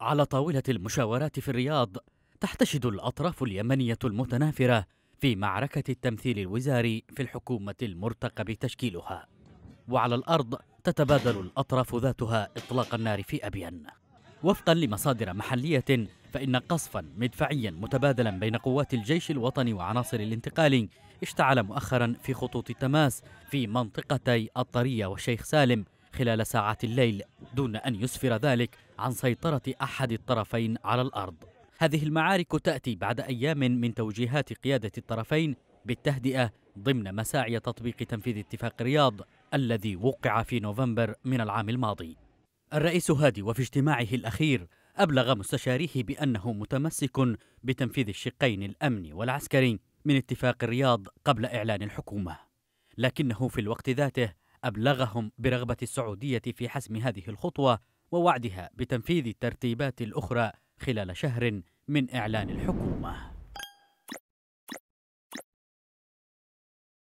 على طاولة المشاورات في الرياض تحتشد الأطراف اليمنية المتنافرة في معركة التمثيل الوزاري في الحكومة المرتقب تشكيلها وعلى الأرض تتبادل الأطراف ذاتها إطلاق النار في أبين وفقا لمصادر محلية فإن قصفا مدفعيا متبادلا بين قوات الجيش الوطني وعناصر الانتقال اشتعل مؤخرا في خطوط التماس في منطقتي الطرية والشيخ سالم خلال ساعات الليل دون أن يسفر ذلك عن سيطرة أحد الطرفين على الأرض هذه المعارك تأتي بعد أيام من توجيهات قيادة الطرفين بالتهدئة ضمن مساعي تطبيق تنفيذ اتفاق رياض الذي وقع في نوفمبر من العام الماضي الرئيس هادي وفي اجتماعه الأخير أبلغ مستشاريه بأنه متمسك بتنفيذ الشقين الأمني والعسكري من اتفاق الرياض قبل إعلان الحكومة لكنه في الوقت ذاته أبلغهم برغبة السعودية في حسم هذه الخطوة ووعدها بتنفيذ الترتيبات الأخرى خلال شهر من إعلان الحكومة